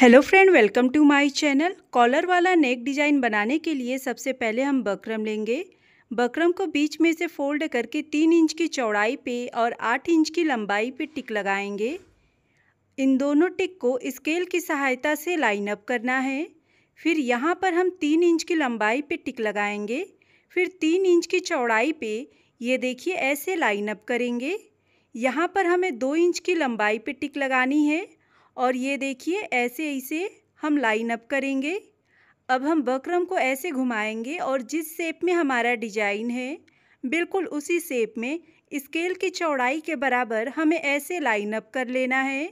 hello friend welcome to my channel collar वाला neck design बनाने के लिए सबसे पहले हम बकरम लेंगे बकरम को बीच में से फोल्ड करके तीन इंच की चौड़ाई पे और आठ इंच की लंबाई पे टिक लगाएंगे इन दोनों टिक को स्केल की सहायता से लाइन अप करना है फिर यहाँ पर हम तीन इंच की लंबाई पे टिक लगाएंगे फिर तीन इंच की चौड़ाई पर ये देखिए ऐसे लाइनअप करेंगे यहाँ पर हमें दो इंच की लंबाई पर टिक लगानी है और ये देखिए ऐसे ऐसे हम लाइन अप करेंगे अब हम बकरम को ऐसे घुमाएंगे और जिस शेप में हमारा डिजाइन है बिल्कुल उसी शेप में स्केल की चौड़ाई के बराबर हमें ऐसे लाइन अप कर लेना है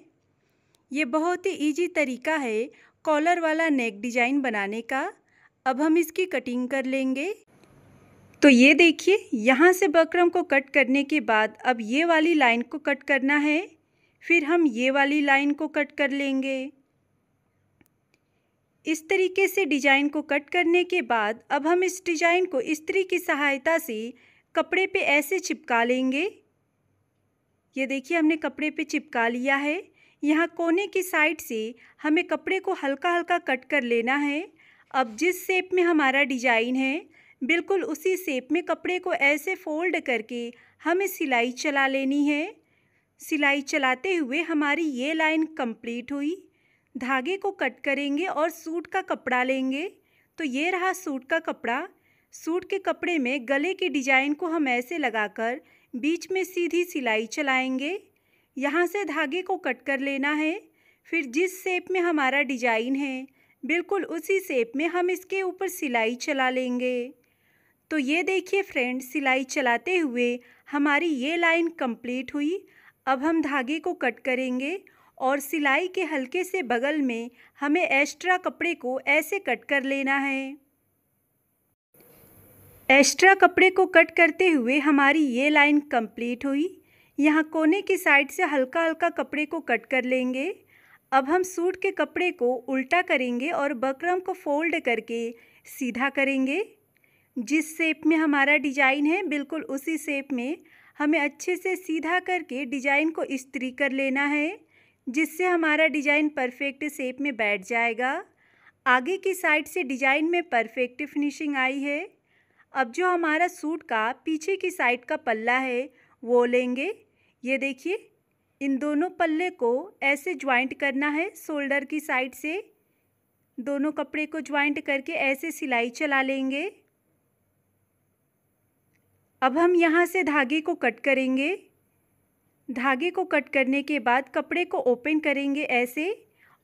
ये बहुत ही इजी तरीका है कॉलर वाला नेक डिजाइन बनाने का अब हम इसकी कटिंग कर लेंगे तो ये देखिए यहाँ से बकरम को कट करने के बाद अब ये वाली लाइन को कट करना है फिर हम ये वाली लाइन को कट कर लेंगे इस तरीके से डिजाइन को कट करने के बाद अब हम इस डिजाइन को स्त्री की सहायता से कपड़े पे ऐसे चिपका लेंगे ये देखिए हमने कपड़े पे चिपका लिया है यहाँ कोने की साइड से हमें कपड़े को हल्का हल्का कट कर लेना है अब जिस शेप में हमारा डिजाइन है बिल्कुल उसी शेप में कपड़े को ऐसे फोल्ड करके हमें सिलाई चला लेनी है सिलाई चलाते हुए हमारी ये लाइन कंप्लीट हुई धागे को कट करेंगे और सूट का कपड़ा लेंगे तो ये रहा सूट का कपड़ा सूट के कपड़े में गले के डिजाइन को हम ऐसे लगाकर बीच में सीधी सिलाई चलाएंगे यहाँ से धागे को कट कर लेना है फिर जिस सेप में हमारा डिजाइन है बिल्कुल उसी सेप में हम इसके ऊपर सिलाई चला लेंगे तो ये देखिए फ्रेंड सिलाई चलाते हुए हमारी ये लाइन कंप्लीट हुई अब हम धागे को कट करेंगे और सिलाई के हल्के से बगल में हमें एक्स्ट्रा कपड़े को ऐसे कट कर लेना है एक्स्ट्रा कपड़े को कट करते हुए हमारी ये लाइन कंप्लीट हुई यहाँ कोने की साइड से हल्का हल्का कपड़े को कट कर लेंगे अब हम सूट के कपड़े को उल्टा करेंगे और बकरम को फोल्ड करके सीधा करेंगे जिस शेप में हमारा डिजाइन है बिल्कुल उसी शेप में हमें अच्छे से सीधा करके डिजाइन को इस्त्री कर लेना है जिससे हमारा डिजाइन परफेक्ट शेप में बैठ जाएगा आगे की साइड से डिजाइन में परफेक्ट फिनिशिंग आई है अब जो हमारा सूट का पीछे की साइड का पल्ला है वो लेंगे ये देखिए इन दोनों पल्ले को ऐसे ज्वाइंट करना है शोल्डर की साइड से दोनों कपड़े को ज्वाइंट करके ऐसे सिलाई चला लेंगे अब हम यहाँ से धागे को कट करेंगे धागे को कट करने के बाद कपड़े को ओपन करेंगे ऐसे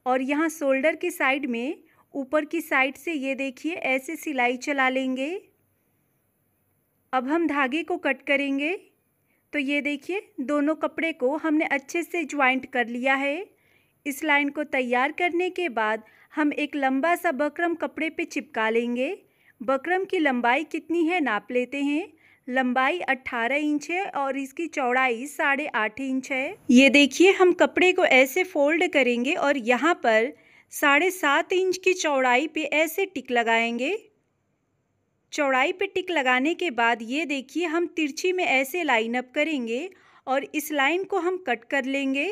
और यहाँ शोल्डर की साइड में ऊपर की साइड से ये देखिए ऐसे सिलाई चला लेंगे अब हम धागे को कट करेंगे तो ये देखिए दोनों कपड़े को हमने अच्छे से ज्वाइंट कर लिया है इस लाइन को तैयार करने के बाद हम एक लंबा सा बकरम कपड़े पे चिपका लेंगे बकरम की लंबाई कितनी है नाप लेते हैं लंबाई 18 इंच है और इसकी चौड़ाई साढ़े आठ इंच है ये देखिए हम कपड़े को ऐसे फोल्ड करेंगे और यहाँ पर साढ़े सात इंच की चौड़ाई पे ऐसे टिक लगाएंगे चौड़ाई पे टिक लगाने के बाद ये देखिए हम तिरछी में ऐसे लाइन अप करेंगे और इस लाइन को हम कट कर लेंगे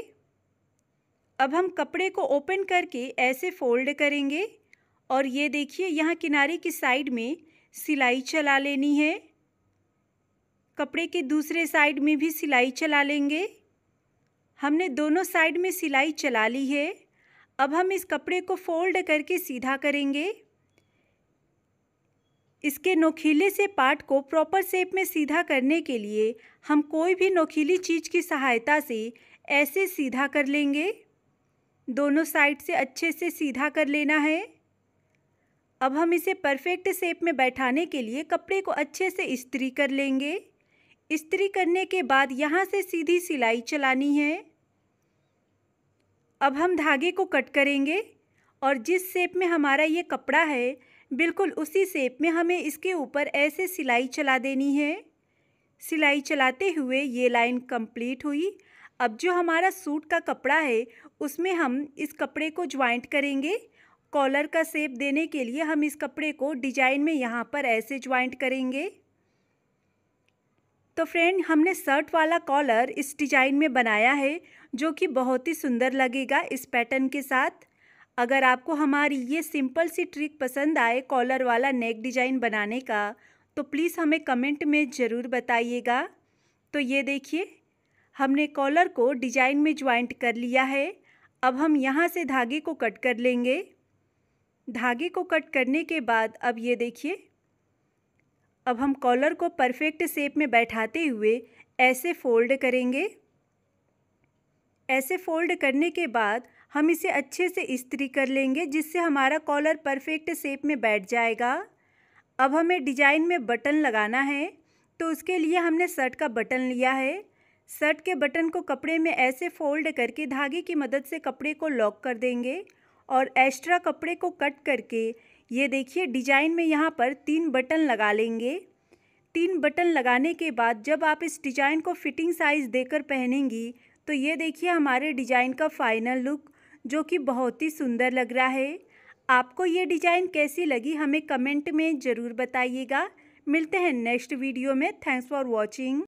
अब हम कपड़े को ओपन करके ऐसे फोल्ड करेंगे और ये देखिए यहाँ किनारे की साइड में सिलाई चला लेनी है कपड़े के दूसरे साइड में भी सिलाई चला लेंगे हमने दोनों साइड में सिलाई चला ली है अब हम इस कपड़े को फोल्ड करके सीधा करेंगे इसके नोखीले से पार्ट को प्रॉपर शेप में सीधा करने के लिए हम कोई भी नोखीली चीज़ की सहायता से ऐसे सीधा कर लेंगे दोनों साइड से अच्छे से सीधा कर लेना है अब हम इसे परफेक्ट शेप में बैठाने के लिए कपड़े को अच्छे से इस्त्री कर लेंगे इस्त्री करने के बाद यहाँ से सीधी सिलाई चलानी है अब हम धागे को कट करेंगे और जिस शेप में हमारा ये कपड़ा है बिल्कुल उसी शेप में हमें इसके ऊपर ऐसे सिलाई चला देनी है सिलाई चलाते हुए ये लाइन कंप्लीट हुई अब जो हमारा सूट का कपड़ा है उसमें हम इस कपड़े को ज्वाइंट करेंगे कॉलर का शेप देने के लिए हम इस कपड़े को डिजाइन में यहाँ पर ऐसे ज्वाइंट करेंगे तो फ्रेंड हमने शर्ट वाला कॉलर इस डिजाइन में बनाया है जो कि बहुत ही सुंदर लगेगा इस पैटर्न के साथ अगर आपको हमारी ये सिंपल सी ट्रिक पसंद आए कॉलर वाला नेक डिजाइन बनाने का तो प्लीज़ हमें कमेंट में ज़रूर बताइएगा तो ये देखिए हमने कॉलर को डिजाइन में ज्वाइंट कर लिया है अब हम यहाँ से धागे को कट कर लेंगे धागे को कट करने के बाद अब ये देखिए अब हम कॉलर को परफेक्ट शेप में बैठाते हुए ऐसे फोल्ड करेंगे ऐसे फोल्ड करने के बाद हम इसे अच्छे से इस्त्री कर लेंगे जिससे हमारा कॉलर परफेक्ट शेप में बैठ जाएगा अब हमें डिजाइन में बटन लगाना है तो उसके लिए हमने शर्ट का बटन लिया है शर्ट के बटन को कपड़े में ऐसे फोल्ड करके धागे की मदद से कपड़े को लॉक कर देंगे और एक्स्ट्रा कपड़े को कट करके ये देखिए डिजाइन में यहाँ पर तीन बटन लगा लेंगे तीन बटन लगाने के बाद जब आप इस डिज़ाइन को फिटिंग साइज़ देकर पहनेंगी तो ये देखिए हमारे डिज़ाइन का फाइनल लुक जो कि बहुत ही सुंदर लग रहा है आपको ये डिज़ाइन कैसी लगी हमें कमेंट में ज़रूर बताइएगा मिलते हैं नेक्स्ट वीडियो में थैंक्स फॉर वॉचिंग